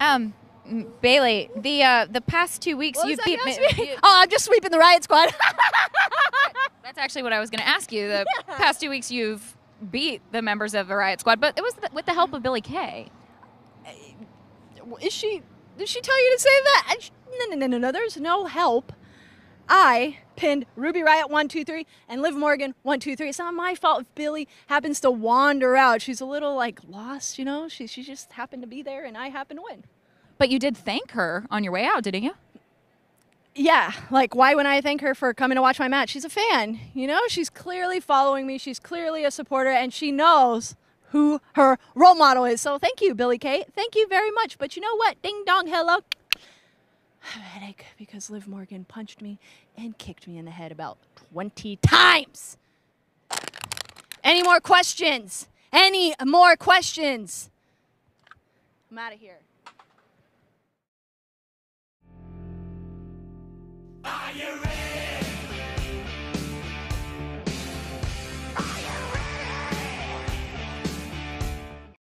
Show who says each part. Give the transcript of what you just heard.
Speaker 1: Um, Bailey, the uh, the past two weeks what you've beat me. oh, I'm just sweeping the riot squad. That's actually what I was going to ask you. The yeah. past two weeks you've beat the members of the riot squad, but it was th- with the help of Billy Kay. Uh, is she? Did she tell you to say that? No, no, no, no,
Speaker 2: no. There's no help. I pinned Ruby Riot 123 and Liv Morgan 123. It's not my fault if Billy happens to wander out. She's a little like lost, you know? She, she just happened to be there and I happened to win. But you did thank her on your way out, didn't you? Yeah, like why would I thank her for coming to watch my match? She's a fan, you know? She's clearly following me. She's clearly a supporter and she knows who her role model is. So thank you, Billy Kay. Thank you very much. But you know what? Ding dong, hello because Liv Morgan punched me and kicked me in the head about 20 times. Any more questions? Any more questions?
Speaker 3: I'm out of here. Are you ready?